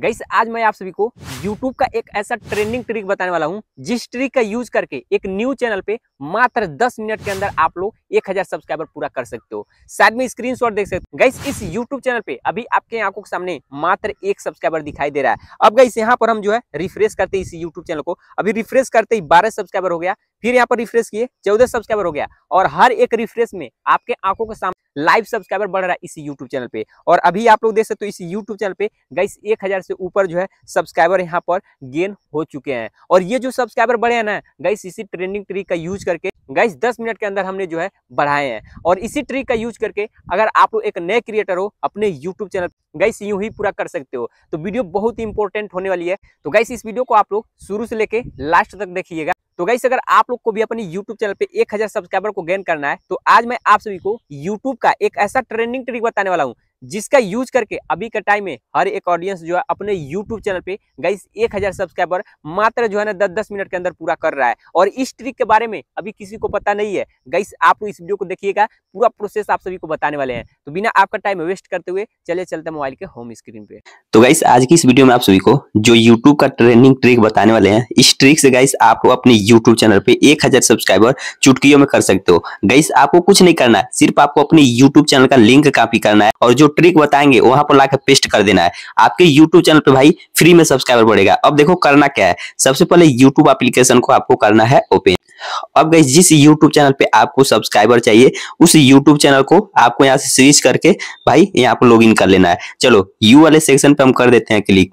gas आज मैं आप सभी को YouTube का एक ऐसा ट्रेंडिंग ट्रिक बताने वाला हूं जिस ट्रिक का यूज करके एक न्यू चैनल पे मात्र 10 मिनट के अंदर आप लोग 1000 सब्सक्राइबर पूरा कर सकते हो साइड में स्क्रीनशॉट देख सकते हो गैस इस YouTube चैनल पे अभी आपके आंखों के सामने मात्र एक सब्सक्राइबर दिखाई दे रहा है अब गई यहाँ पर हम जो है रिफ्रेश करते इस यूट्यूब चैनल को अभी रिफ्रेश करते ही बारह सब्सक्राइबर हो गया फिर यहाँ पर रिफ्रेश किए चौदह सब्सक्राइबर हो गया और हर एक रिफ्रेश में आपके आंखों के सामने लाइव सब्सक्राइबर बढ़ रहा है इस यूट्यूब चैनल पे और अभी आप लोग देख सकते हो इस यूट्यूब चैनल पे गई एक हज़ार से ऊपर जो है सब्सक्राइबर यहाँ पर गेन हो चुके हैं और ये जो सब्सक्राइबर बढ़े हैं ना गई इसी ट्रेंडिंग ट्रिक का यूज करके गाइस दस मिनट के अंदर हमने जो है बढ़ाए हैं और इसी ट्रिक का यूज करके अगर आप लोग एक नए क्रिएटर हो अपने यूट्यूब चैनल गाइस यूं ही पूरा कर सकते हो तो वीडियो बहुत ही इंपॉर्टेंट होने वाली है तो गाइस इस वीडियो को आप लोग शुरू से लेके लास्ट तक देखिएगा तो गाइस अगर आप लोग को भी अपने यूट्यूब चैनल पे 1000 सब्सक्राइबर को गेन करना है तो आज मैं आप सभी को यूट्यूब का एक ऐसा ट्रेंडिंग ट्रिक बताने वाला हूँ जिसका यूज करके अभी का टाइम में हर एक ऑडियंस जो है अपने यूट्यूब चैनल पे गई एक हजार सब्सक्राइबर मात्र जो है ना दस दस मिनट के अंदर पूरा कर रहा है और इस ट्रिक के बारे में अभी किसी को पता नहीं है गाइस आप इस वीडियो को देखिएगा पूरा प्रोसेस आप सभी को बताने वाले हैं तो बिना आपका टाइम वेस्ट करते हुए चले चलते मोबाइल के होम स्क्रीन पे तो गाइस आज की इस वीडियो में आप सभी को जो यूट्यूब का ट्रेनिंग ट्रिक बताने वाले हैं इस ट्रिक से गाइस आप अपने यूट्यूब चैनल पे एक हजार सब्सक्राइबर चुटकियों में कर सकते हो गाइस आपको कुछ नहीं करना है सिर्फ आपको अपने यूट्यूब चैनल का लिंक कॉपी करना है और जो ट्रिक बताएंगे वहां पर लाकर पेस्ट कर देना है आपके यूट्यूब चैनल पे भाई फ्री में सब्सक्राइबर बढ़ेगा अब देखो करना क्या है सबसे पहले यूट्यूब एप्लीकेशन को आपको करना है ओपन अब गई जिस YouTube चैनल पे आपको सब्सक्राइबर चाहिए उस YouTube चैनल को आपको यहाँ से सीरीज करके भाई यहाँ पर लॉग इन कर लेना है चलो यू वाले सेक्शन पे हम कर देते हैं क्लिक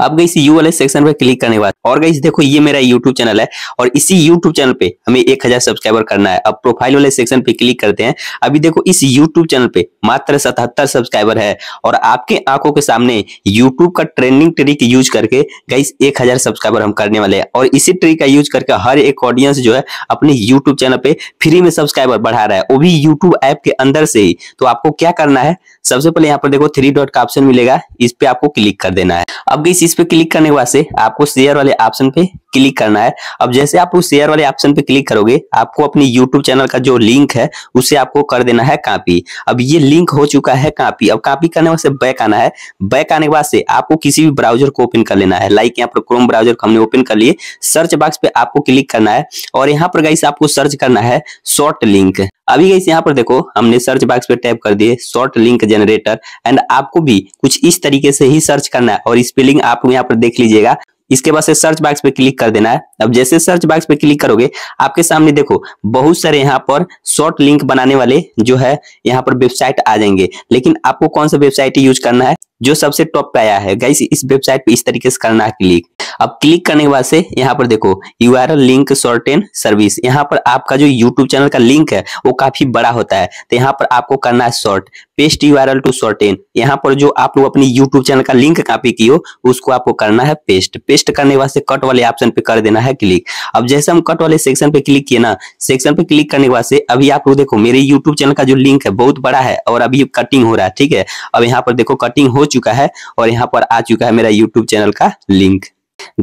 अब गई इस यू वाले सेक्शन पर क्लिक करने के बाद और गई देखो ये मेरा यूट्यूब चैनल है और इसी यूट्यूब चैनल पे हमें एक हजार सब्सक्राइबर करना है अब प्रोफाइल वाले सेक्शन पे क्लिक करते हैं अभी देखो इस यूट्यूब चैनल पे मात्र सतहत्तर सब्सक्राइबर है और आपके आंखों के सामने यूट्यूब का ट्रेंडिंग ट्रिक यूज करके गई एक सब्सक्राइबर हम करने वाले हैं और इसी ट्रिक का यूज करके हर एक ऑडियंस जो है अपने यूट्यूब चैनल पे फ्री में सब्सक्राइबर बढ़ा रहा है वो भी यूट्यूब ऐप के अंदर से ही तो आपको क्या करना है सबसे पहले यहाँ पर देखो थ्री डॉट का ऑप्शन मिलेगा इस पे आपको क्लिक कर देना है अब अभी इस पे क्लिक करने के बाद से आपको शेयर वाले ऑप्शन पे क्लिक करना है अब जैसे आप उस शेयर वाले ऑप्शन पे क्लिक करोगे आपको अपनी यूट्यूब चैनल का जो लिंक है उसे आपको कर देना है कॉपी अब ये लिंक हो चुका है कॉपी अब कॉपी करने वाले बैक आना है बैक आने के बाद से आपको किसी भी ब्राउजर को ओपन कर लेना है लाइक यहाँ पर क्रोम ब्राउजर को हमने ओपन कर लिए सर्च बॉक्स पे आपको क्लिक करना है और यहाँ पर गई आपको सर्च करना है शॉर्ट लिंक अभी गई यहाँ पर देखो हमने सर्च बॉक्स पे टैप कर दिए शॉर्ट लिंक जनरेटर एंड आपको भी कुछ इस तरीके से ही सर्च करना है और स्पेलिंग आप यहाँ पर देख लीजिएगा इसके बाद से सर्च बॉक्स पे क्लिक कर देना है अब जैसे सर्च बॉक्स पे क्लिक करोगे आपके सामने देखो बहुत सारे यहाँ पर शॉर्ट लिंक बनाने वाले जो है यहाँ पर वेबसाइट आ जाएंगे लेकिन आपको कौन सा वेबसाइट यूज करना है जो सबसे टॉप पे आया है गाइस इस वेबसाइट पे इस तरीके से करना है क्लिक अब क्लिक करने के बाद से यहाँ पर देखो U R link shorten service यहाँ पर आपका जो यूट्यूब चैनल का लिंक है वो काफी बड़ा होता है तो यहाँ पर आपको करना है short paste U R L to shorten यहाँ पर जो आप लोग अपनी यूट्यूब चैनल का लिंक कॉपी की हो उसको आपको करना है पेस्ट पेस्ट करने वास्ते कट वाले ऑप्शन पे कर देना है क्लिक अब जैसे हम कट वाले सेक्शन पे क्लिक किए ना सेक्शन पे क्लिक करने के बाद से अभी आप लोग देखो मेरे यूट्यूब चैनल का जो लिंक है बहुत बड़ा है और अभी कटिंग हो रहा है ठीक है अब यहाँ पर देखो कटिंग हो चुका है और यहाँ पर आ चुका है मेरा यूट्यूब चैनल का लिंक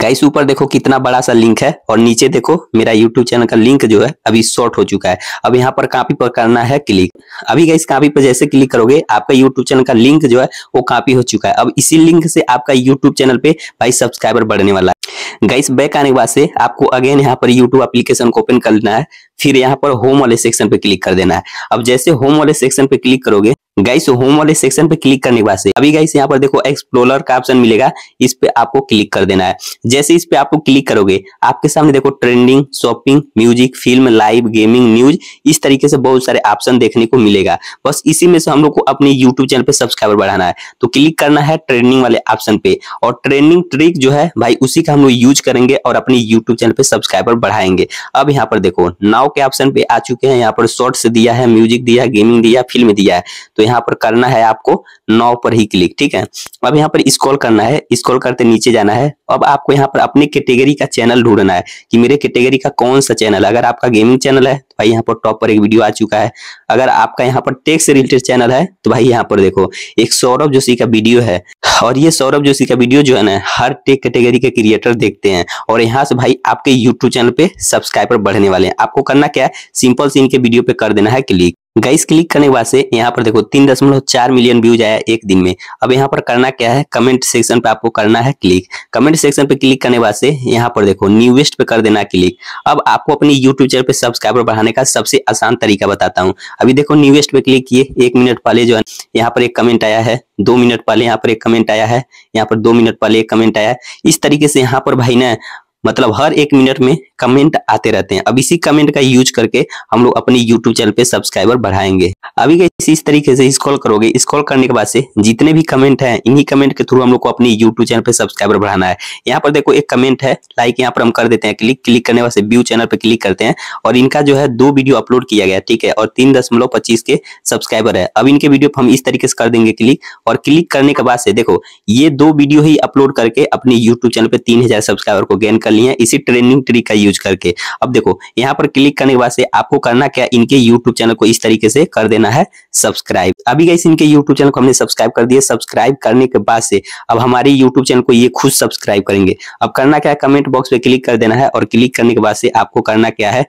गाइस ऊपर देखो कितना बड़ा सा लिंक है और नीचे देखो मेरा यूट्यूब चैनल का लिंक जो है अभी शॉर्ट हो चुका है अब यहाँ पर कापी पर करना है क्लिक अभी गाइस कापी पर जैसे क्लिक करोगे आपका यूट्यूब चैनल का लिंक जो है वो कापी हो चुका है अब इसी लिंक से आपका यूट्यूब चैनल पे भाई सब्सक्राइबर बढ़ने वाला है गाइस बैक आने के बाद से आपको अगेन यहाँ पर यूट्यूब एप्लीकेशन को ओपन करना है फिर यहाँ पर होम वाले सेक्शन पे क्लिक कर देना है अब जैसे होम वाले सेक्शन पे क्लिक करोगे गाइस होम वाले सेक्शन पे क्लिक करने के बाद से अभी गाइस यहाँ पर देखो एक्सप्लोरर का ऑप्शन मिलेगा इस पे आपको क्लिक कर देना है जैसे इस पे आपको क्लिक करोगे आपके सामने देखो trending shopping music film live gaming news इस तरीके से बहुत सारे ऑप्शन देखने को मिलेगा बस इसी में से हम लोग को अपने यूट्यूब चैनल पे सब्सक्राइबर बढ़ाना है तो क्लिक करना है ट्रेंडिंग वाले ऑप्शन पे और ट्रेंडिंग ट्रिक जो है भाई उसी का हम लोग यूज करेंगे और अपने यूट्यूब चैनल पे सब्सक्राइबर बढ़ाएंगे अब यहाँ पर देखो नाउ के ऑप्शन पे आ चुके हैं यहाँ पर शॉर्ट्स दिया है म्यूजिक दिया है गेमिंग दिया फिल्म दिया है तो यहाँ पर करना है आपको नौ पर ही क्लिक ठीक है अब यहाँ पर स्क्रॉल करना है स्क्रॉल करते नीचे जाना है अब आपको यहाँ पर अपने कैटेगरी का चैनल ढूंढना है कि मेरे कैटेगरी का कौन सा चैनल अगर आपका गेमिंग चैनल है भाई यहाँ पर टॉप पर एक वीडियो आ चुका है अगर आपका यहाँ पर टेक से रिलेटेड चैनल है तो भाई यहाँ पर देखो एक सौरभ जोशी का वीडियो है और ये सौरभ जोशी का वीडियो जो है ना हर टेक कैटेगरी के क्रिएटर देखते हैं और यहाँ से भाई आपके यूट्यूब चैनल पे सब्सक्राइबर बढ़ने वाले हैं आपको करना क्या है सिंपल सी इनके वीडियो पे कर देना है क्लिक गाइस क्लिक करने के बाद से यहाँ पर देखो तीन दशमलव चार मिलियन व्यूज आया एक दिन में अब यहाँ पर करना क्या है कमेंट सेक्शन पे आपको करना है क्लिक कमेंट सेक्शन पे क्लिक करने के बाद से यहाँ पर देखो न्यूएस्ट पे कर देना क्लिक अब आपको अपनी यूट्यूब चैनल पे सब्सक्राइबर बढ़ाने का सबसे आसान तरीका बताता हूँ अभी देखो न्यूएस्ट पे क्लिक किए एक मिनट पहले जो है यहाँ पर एक कमेंट आया है दो मिनट पहले यहाँ पर एक कमेंट आया है यहाँ पर दो मिनट पहले एक कमेंट आया है इस तरीके से यहाँ पर भाई ना मतलब हर एक मिनट में कमेंट आते रहते हैं अब इसी कमेंट का यूज करके हम लोग अपने यूट्यूब चैनल पे सब्सक्राइबर बढ़ाएंगे अभी कैसे इस तरीके से स्क्रॉल करोगे स्क्रॉल करने के बाद से जितने भी कमेंट है इन्हीं कमेंट के थ्रू हम लोग को अपने यूट्यूब चैनल पे सब्सक्राइबर बढ़ाना है यहाँ पर देखो एक कमेंट है लाइक यहाँ पर हम कर देते हैं क्लिक क्लिक करने वाले व्यू चैनल पर क्लिक करते हैं और इनका जो है दो वीडियो अपलोड किया गया ठीक है और तीन के सब्सक्राइबर है अब इनके वीडियो हम इस तरीके से कर देंगे क्लिक और क्लिक करने के बाद से देखो ये दो वीडियो ही अपलोड करके अपने यूट्यूब चैनल पर तीन सब्सक्राइबर को गेन कर कर लिए हैं इसी ट्रेनिंग ट्रिक का यूज करके अब देखो यहाँ पर क्लिक करने के बाद से आपको करना क्या इनके यूट्यूब चैनल को इस तरीके से कर देना है सब्सक्राइब अभी गई इनके यूट्यूब चैनल को हमने सब्सक्राइब कर दिया सब्सक्राइब करने के बाद से अब हमारे यूट्यूब चैनल को ये खुद सब्सक्राइब करेंगे अब करना क्या कमेंट बॉक्स पे क्लिक कर देना है और क्लिक करने के बाद से आपको करना क्या है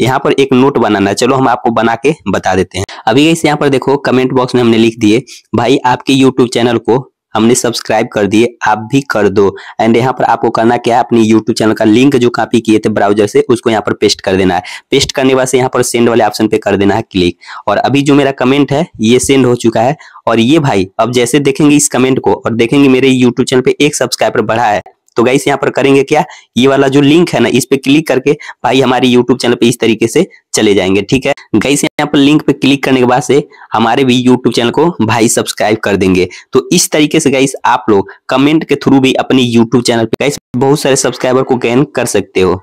यहाँ पर एक नोट बनाना है चलो हम आपको बना के बता देते हैं अभी इस यहाँ पर देखो कमेंट बॉक्स में हमने लिख दिए भाई आपके यूट्यूब चैनल को हमने सब्सक्राइब कर दिए आप भी कर दो एंड यहाँ पर आपको करना क्या है अपनी यूट्यूब चैनल का लिंक जो कॉपी किए थे ब्राउजर से उसको यहाँ पर पेस्ट कर देना है पेस्ट करने वाले यहाँ पर सेंड वाले ऑप्शन पे कर देना है क्लिक और अभी जो मेरा कमेंट है ये सेंड हो चुका है और ये भाई अब जैसे देखेंगे इस कमेंट को और देखेंगे मेरे यूट्यूब चैनल पे एक सब्सक्राइबर बढ़ा है तो गाइस यहाँ पर करेंगे क्या ये वाला जो लिंक है ना इस पे क्लिक करके भाई हमारे यूट्यूब चैनल पे इस तरीके से चले जाएंगे ठीक है गाइस यहाँ पर लिंक पे क्लिक करने के बाद से हमारे भी यूट्यूब चैनल को भाई सब्सक्राइब कर देंगे तो इस तरीके से गाइस आप लोग कमेंट के थ्रू भी अपने यूट्यूब चैनल पे गाइस बहुत सारे सब्सक्राइबर को गेन कर सकते हो